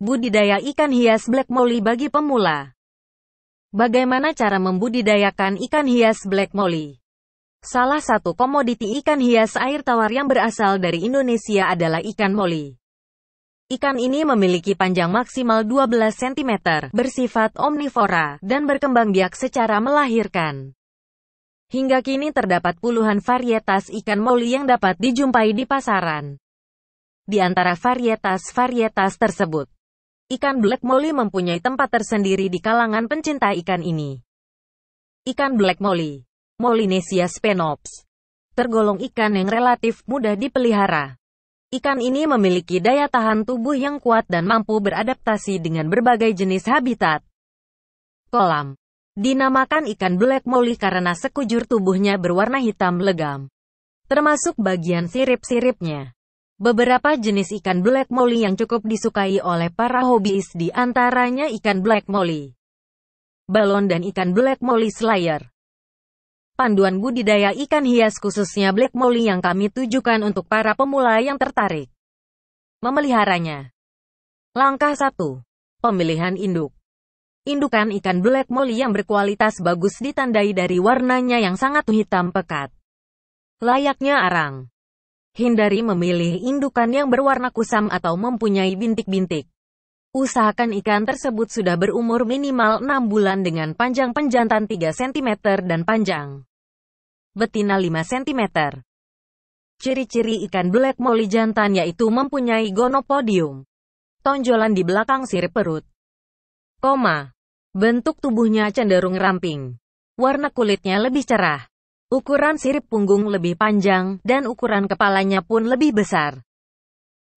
Budidaya ikan hias black molly bagi pemula. Bagaimana cara membudidayakan ikan hias black molly? Salah satu komoditi ikan hias air tawar yang berasal dari Indonesia adalah ikan molly. Ikan ini memiliki panjang maksimal 12 cm, bersifat omnivora, dan berkembang biak secara melahirkan. Hingga kini terdapat puluhan varietas ikan molly yang dapat dijumpai di pasaran. Di antara varietas-varietas tersebut, Ikan Black Molly mempunyai tempat tersendiri di kalangan pencinta ikan ini. Ikan Black Molly, Molinesia Spenops, tergolong ikan yang relatif mudah dipelihara. Ikan ini memiliki daya tahan tubuh yang kuat dan mampu beradaptasi dengan berbagai jenis habitat. Kolam Dinamakan ikan Black Molly karena sekujur tubuhnya berwarna hitam legam, termasuk bagian sirip-siripnya. Beberapa jenis ikan black molly yang cukup disukai oleh para hobiis di antaranya ikan black molly, balon dan ikan black molly slayer. Panduan budidaya ikan hias khususnya black molly yang kami tujukan untuk para pemula yang tertarik memeliharanya. Langkah 1. Pemilihan induk. Indukan ikan black molly yang berkualitas bagus ditandai dari warnanya yang sangat hitam pekat. Layaknya arang. Hindari memilih indukan yang berwarna kusam atau mempunyai bintik-bintik. Usahakan ikan tersebut sudah berumur minimal 6 bulan dengan panjang penjantan 3 cm dan panjang betina 5 cm. Ciri-ciri ikan black molly jantan yaitu mempunyai gonopodium, tonjolan di belakang sirip perut, koma, bentuk tubuhnya cenderung ramping, warna kulitnya lebih cerah, Ukuran sirip punggung lebih panjang, dan ukuran kepalanya pun lebih besar.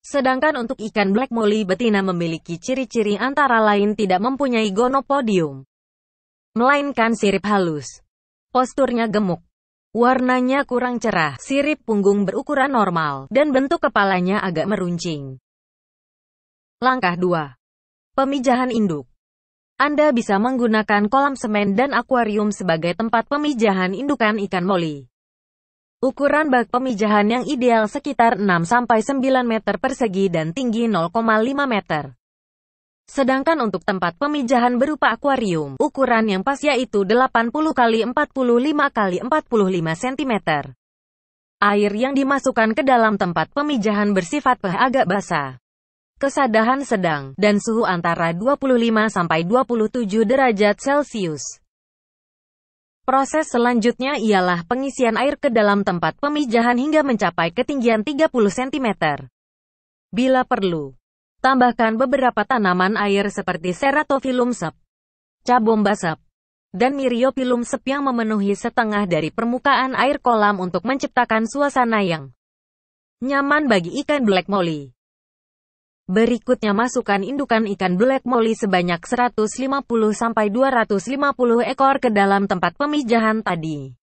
Sedangkan untuk ikan black molly betina memiliki ciri-ciri antara lain tidak mempunyai gonopodium, melainkan sirip halus. Posturnya gemuk, warnanya kurang cerah, sirip punggung berukuran normal, dan bentuk kepalanya agak meruncing. Langkah 2. Pemijahan induk anda bisa menggunakan kolam semen dan akuarium sebagai tempat pemijahan indukan ikan moli. Ukuran bak pemijahan yang ideal sekitar 6-9 meter persegi dan tinggi 0,5 meter. Sedangkan untuk tempat pemijahan berupa akuarium, ukuran yang pas yaitu 80 x 45 x 45 cm. Air yang dimasukkan ke dalam tempat pemijahan bersifat pH agak basah kesadahan sedang, dan suhu antara 25 sampai 27 derajat Celcius. Proses selanjutnya ialah pengisian air ke dalam tempat pemijahan hingga mencapai ketinggian 30 cm. Bila perlu, tambahkan beberapa tanaman air seperti Ceratophyllum sep, Cabomba dan Myriophyllum sep yang memenuhi setengah dari permukaan air kolam untuk menciptakan suasana yang nyaman bagi ikan black molly. Berikutnya masukkan indukan ikan black molly sebanyak 150-250 ekor ke dalam tempat pemijahan tadi.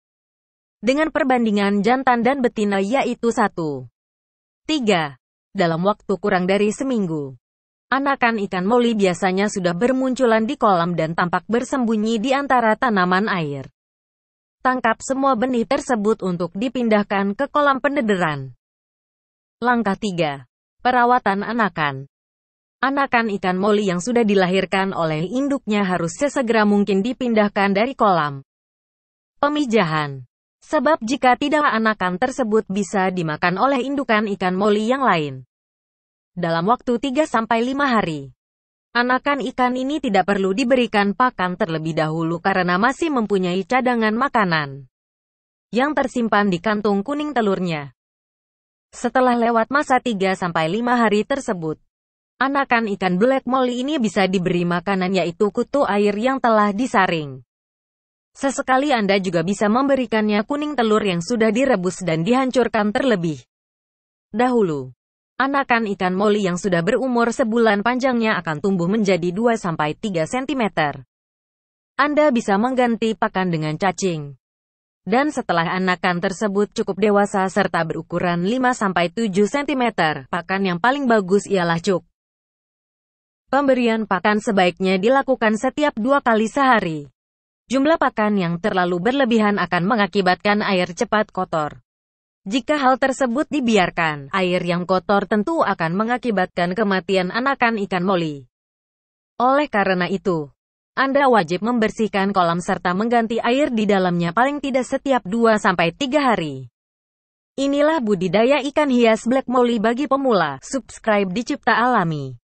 Dengan perbandingan jantan dan betina yaitu 1. 3. Dalam waktu kurang dari seminggu, anakan ikan molly biasanya sudah bermunculan di kolam dan tampak bersembunyi di antara tanaman air. Tangkap semua benih tersebut untuk dipindahkan ke kolam penederan. Langkah 3. Perawatan anakan Anakan ikan moli yang sudah dilahirkan oleh induknya harus sesegera mungkin dipindahkan dari kolam. Pemijahan Sebab jika tidak anakan tersebut bisa dimakan oleh indukan ikan moli yang lain. Dalam waktu 3-5 hari. Anakan ikan ini tidak perlu diberikan pakan terlebih dahulu karena masih mempunyai cadangan makanan yang tersimpan di kantung kuning telurnya. Setelah lewat masa 3-5 hari tersebut, anakan ikan black molly ini bisa diberi makanan yaitu kutu air yang telah disaring. Sesekali Anda juga bisa memberikannya kuning telur yang sudah direbus dan dihancurkan terlebih dahulu. Anakan ikan molly yang sudah berumur sebulan panjangnya akan tumbuh menjadi 2-3 cm. Anda bisa mengganti pakan dengan cacing. Dan setelah anakan tersebut cukup dewasa serta berukuran 5-7 cm, pakan yang paling bagus ialah cuk. Pemberian pakan sebaiknya dilakukan setiap dua kali sehari. Jumlah pakan yang terlalu berlebihan akan mengakibatkan air cepat kotor. Jika hal tersebut dibiarkan, air yang kotor tentu akan mengakibatkan kematian anakan ikan moli. Oleh karena itu, anda wajib membersihkan kolam serta mengganti air di dalamnya paling tidak setiap 2-3 hari. Inilah budidaya ikan hias Black Molly bagi pemula. Subscribe di Cipta Alami.